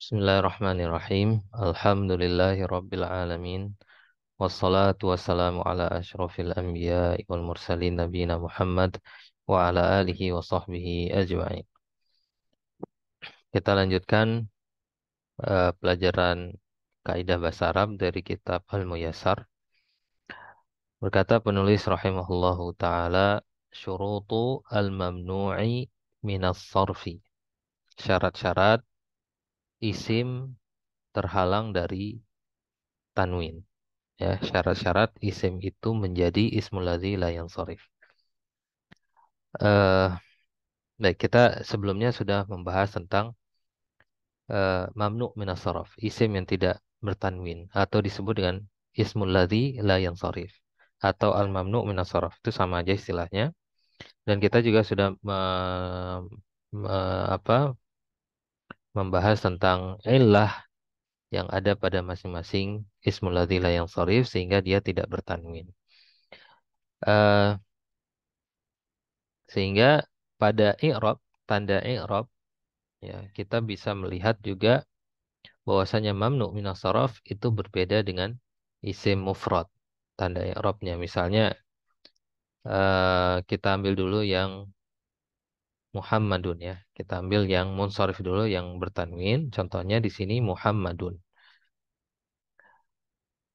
Bismillahirrahmanirrahim. Alhamdulillahirrabbilalamin. Wassalatu wassalamu ala ashrafil anbiya wal mursalin nabiyina Muhammad wa ala alihi wa sahbihi ajma'in. Kita lanjutkan uh, pelajaran kaidah bahasa Arab dari kitab Al-Muyassar. Berkata penulis rahimahullahu taala syurutu al-mamnu'i minas sorfi. Syarat-syarat isim terhalang dari tanwin. Ya, syarat-syarat isim itu menjadi ismul ladzi la yansorif. Uh, eh, baik, kita sebelumnya sudah membahas tentang uh, mamnu minas sorf, isim yang tidak bertanwin atau disebut dengan ismul ladzi la yansorif atau al mamnu minas sorf. Itu sama aja istilahnya. Dan kita juga sudah me, me, apa, membahas tentang ilah yang ada pada masing-masing ismul yang sorif sehingga dia tidak bertanwin. Uh, sehingga pada i'rab, tanda i'rab, ya, kita bisa melihat juga bahwasanya mamnu minasaraf itu berbeda dengan isim mufrad tanda i'rabnya misalnya Eh, kita ambil dulu yang Muhammadun ya. Kita ambil yang Munsharif dulu yang bertanwin. Contohnya di sini Muhammadun.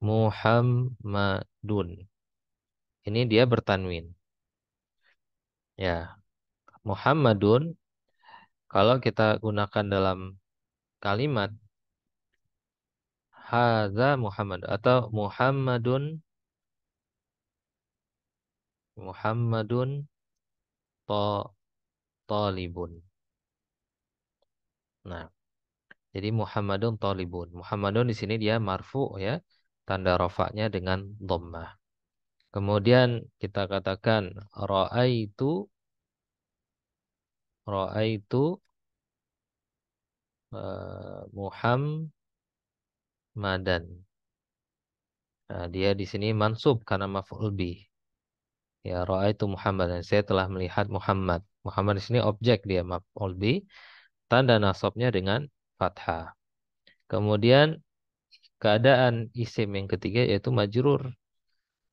Muhammadun. Ini dia bertanwin. Ya. Muhammadun kalau kita gunakan dalam kalimat Haza Muhammad atau Muhammadun Muhammadun to talibun. Nah, jadi Muhammadun tolibun. Muhammadun di sini dia marfu ya, tanda rofaknya dengan dhammah. Kemudian kita katakan raaitu raaitu uh, Muhammadan. Nah, dia di sini mansub karena maf'ul bih. Ya, roa itu Muhammad. dan Saya telah melihat Muhammad. Muhammad di sini objek dia maf'ul bi. Tanda nasabnya dengan fathah. Kemudian keadaan isim yang ketiga yaitu majrur.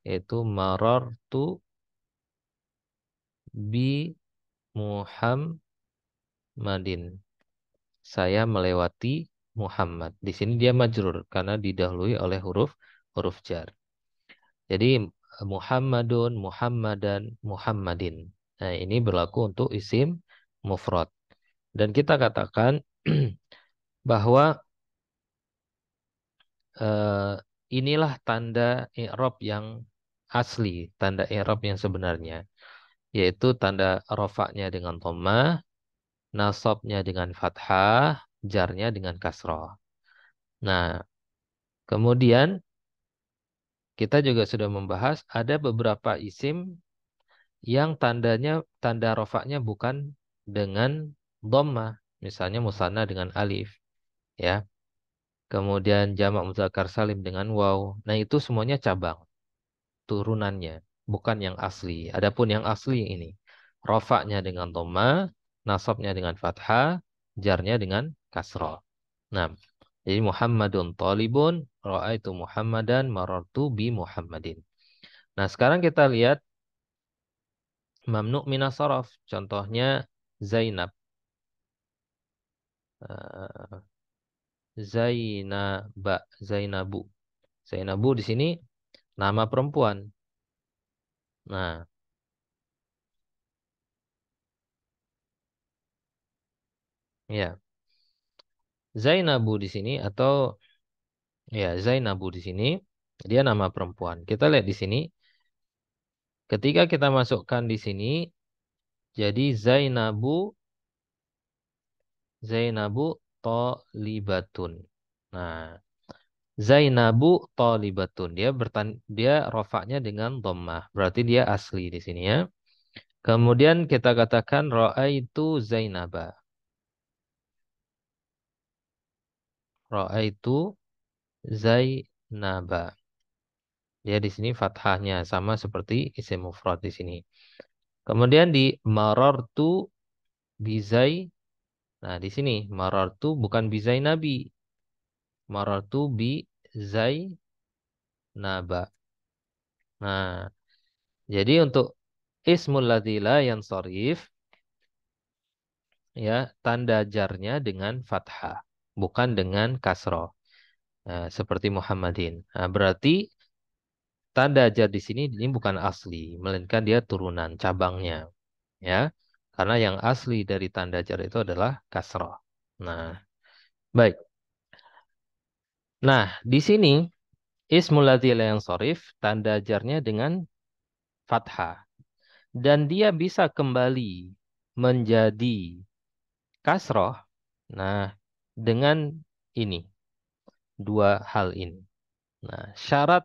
Yaitu maror tu bi Muhammadin. Saya melewati Muhammad. Di sini dia majrur karena didahului oleh huruf huruf jar. Jadi Muhammadun, Muhammadan, Muhammadin. Nah, ini berlaku untuk isim mufrad. Dan kita katakan bahwa eh, inilah tanda i'rab yang asli, tanda i'rab yang sebenarnya, yaitu tanda rofaknya dengan toma, nasabnya dengan fathah, jarnya dengan kasroh. Nah, kemudian kita juga sudah membahas ada beberapa isim yang tandanya tanda rofaknya bukan dengan dhamma, misalnya musana dengan alif, ya. Kemudian jamak muzakkar salim dengan waw. Nah, itu semuanya cabang turunannya, bukan yang asli. Adapun yang asli ini rofaknya dengan dhamma, nasabnya dengan fathah, jarnya dengan kasroh. Nah, jadi Muhammadun talibun, ra'aitu Muhammadan, marartu bi Muhammadin. Nah, sekarang kita lihat mamnu minasorof. Contohnya Zainab. Eh, Zainab, Zainabu. Zainabu di sini nama perempuan. Nah, ya. Yeah. Zainabu di sini atau ya Zainabu di sini dia nama perempuan. Kita lihat di sini. Ketika kita masukkan di sini jadi Zainabu Zainabu tolibatun. Nah, Zainabu tolibatun. Dia bertan dia rofaknya dengan dhammah. Berarti dia asli di sini ya. Kemudian kita katakan ra'aitu Zainaba. Ra'aitu Zainaba. Ya, di sini fathahnya sama seperti isim mufrad di sini. Kemudian di marartu bizai. Nah, di sini marartu bukan bizai nabi. Marartu zai naba. Nah, jadi untuk ismul ladila yang sorif, ya, tanda jarnya dengan fathah bukan dengan kasro uh, eh, seperti Muhammadin. Nah, berarti tanda jar di sini ini bukan asli, melainkan dia turunan cabangnya, ya. Karena yang asli dari tanda jar itu adalah kasro. Nah, baik. Nah, di sini ismulatil yang sorif tanda jarnya dengan fathah dan dia bisa kembali menjadi kasroh. Nah, dengan ini. Dua hal ini. Nah, syarat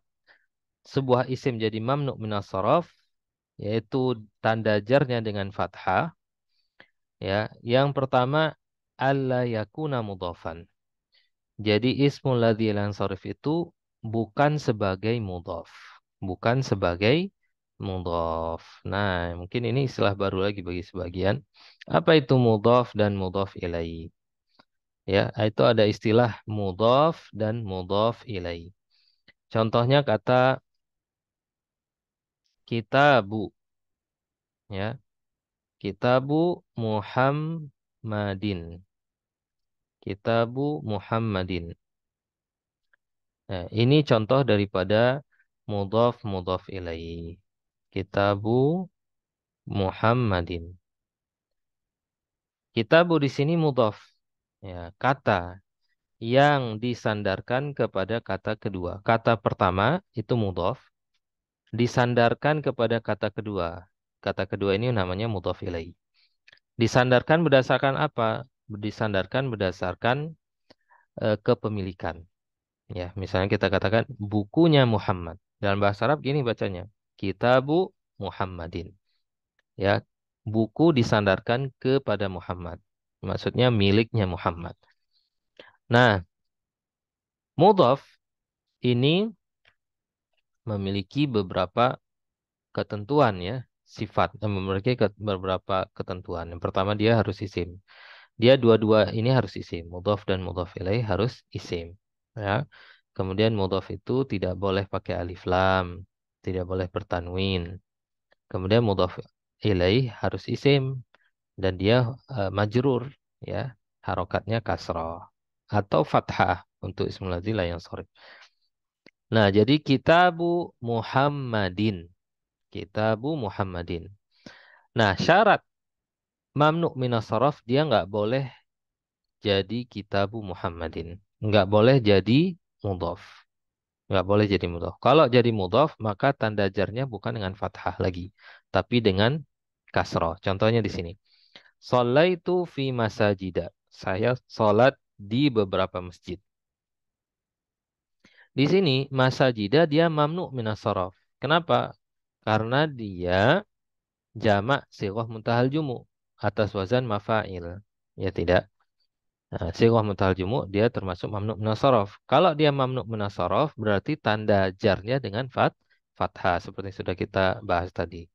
sebuah isim jadi mamnu minas yaitu tanda jarnya dengan fathah. Ya, yang pertama alla yakuna mudhafan. Jadi ismul ladzi lansarif itu bukan sebagai mudhaf, bukan sebagai mudhaf. Nah, mungkin ini istilah baru lagi bagi sebagian. Apa itu mudhaf dan mudhaf ilaih? Ya, nah, itu ada istilah mudhaf dan mudhaf ilai. Contohnya kata kitabu. Ya. Kitabu Muhammadin. Kitabu Muhammadin. Nah, ini contoh daripada mudhaf mudhaf ilai. Kitabu Muhammadin. Kitabu di sini mudhaf ya, kata yang disandarkan kepada kata kedua. Kata pertama itu mudhof disandarkan kepada kata kedua. Kata kedua ini namanya mudhof ilai. Disandarkan berdasarkan apa? Disandarkan berdasarkan e, kepemilikan. Ya, misalnya kita katakan bukunya Muhammad. Dalam bahasa Arab gini bacanya. Kitabu Muhammadin. Ya, buku disandarkan kepada Muhammad. Maksudnya miliknya Muhammad. Nah, mudhaf ini memiliki beberapa ketentuan ya, sifat memiliki beberapa ketentuan. Yang pertama dia harus isim. Dia dua-dua ini harus isim. Mudhaf dan mudhaf ilaih harus isim. Ya. Kemudian mudhaf itu tidak boleh pakai alif lam, tidak boleh bertanwin. Kemudian mudhaf ilaih harus isim dan dia uh, majrur ya harokatnya kasroh atau fathah untuk ismul yang sore. Nah jadi kitabu Muhammadin kitabu Muhammadin. Nah syarat mamnu minasorof dia nggak boleh jadi kitabu Muhammadin. Nggak boleh jadi mudhof. Nggak boleh jadi mudhof. Kalau jadi mudhof, maka tanda jarnya bukan dengan fathah lagi. Tapi dengan kasroh. Contohnya di sini. Salaitu fi masajida. Saya sholat di beberapa masjid. Di sini masajida dia mamnu minasorof. Kenapa? Karena dia jamak sirah mutahal jumu atas wazan mafail. Ya tidak. Nah, sirah mutahal jumu dia termasuk mamnu minasorof. Kalau dia mamnu minasorof berarti tanda jarnya dengan fat fathah seperti sudah kita bahas tadi.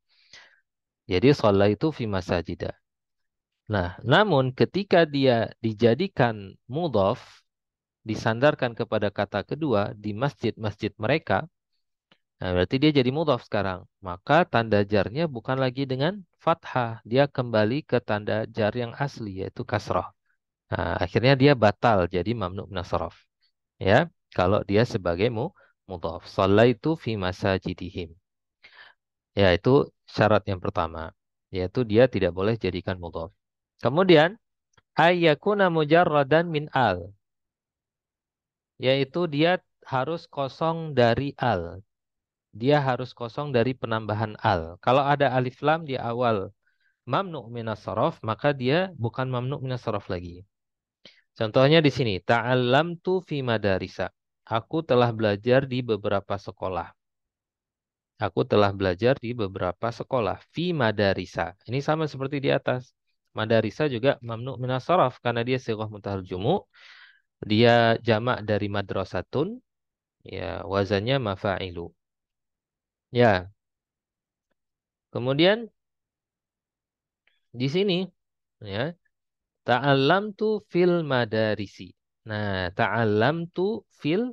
Jadi sholat itu fi masajida. Nah, namun ketika dia dijadikan mudhof, disandarkan kepada kata kedua di masjid-masjid mereka, nah berarti dia jadi mudhof sekarang. Maka tanda jarnya bukan lagi dengan fathah, dia kembali ke tanda jar yang asli yaitu kasroh. Nah, akhirnya dia batal jadi mamnu nasrof. Ya, kalau dia sebagai mu mudhaf. itu fi masajidihim. Ya, itu syarat yang pertama, yaitu dia tidak boleh jadikan mudhof. Kemudian ayyakuna mujarradan min al yaitu dia harus kosong dari al. Dia harus kosong dari penambahan al. Kalau ada alif lam di awal mamnu minasorof, maka dia bukan mamnu minasorof lagi. Contohnya di sini, ta'allam tu fi madarisa. Aku telah belajar di beberapa sekolah. Aku telah belajar di beberapa sekolah. Fi madarisa. Ini sama seperti di atas. Madarisa juga mamnu minasaraf karena dia sighah mutahal jumu. Dia jamak dari madrasatun. Ya, wazannya mafailu. Ya. Kemudian di sini ya ta'allamtu fil madarisi. Nah, ta'allamtu fil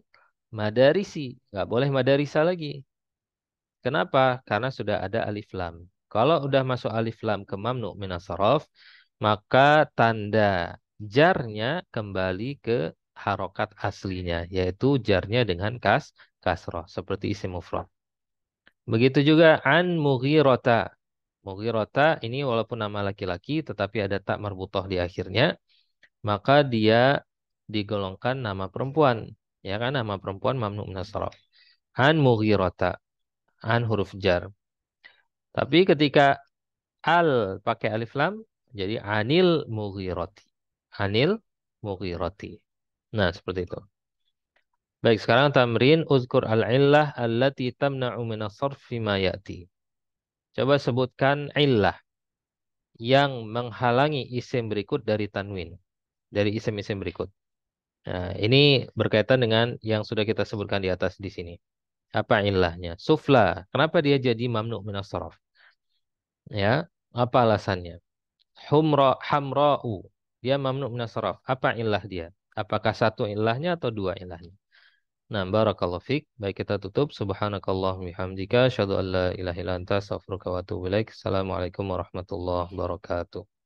madarisi. Nggak boleh madarisa lagi. Kenapa? Karena sudah ada alif lam. Kalau udah masuk alif lam ke mamnu minasorof, maka tanda jarnya kembali ke harokat aslinya, yaitu jarnya dengan kas kasroh, seperti isim mufrad. Begitu juga an mugi rota mugi rota ini walaupun nama laki-laki, tetapi ada tak marbutoh di akhirnya, maka dia digolongkan nama perempuan. Ya kan, nama perempuan mamnu minasorof. An mugi rota An huruf jar. Tapi ketika al pakai alif lam jadi anil mughirati. Anil mughirati. Nah, seperti itu. Baik, sekarang tamrin uzkur al-illah allati tamna'u min as-sarfi ma ya'ti. Coba sebutkan illah yang menghalangi isim berikut dari tanwin, dari isim-isim berikut. Nah, ini berkaitan dengan yang sudah kita sebutkan di atas di sini. Apa ilahnya? Sufla. Kenapa dia jadi mamnu min as-sarf? Ya, apa alasannya? Humra hamra'u. Dia mamnu minasraf. Apa ilah dia? Apakah satu ilahnya atau dua ilahnya? Nah, barakallahu fik Baik kita tutup. Subhanakallahumma bihamdika asyhadu an la ilaha illa anta astaghfiruka wa atubu ilaik. Assalamualaikum warahmatullahi wabarakatuh.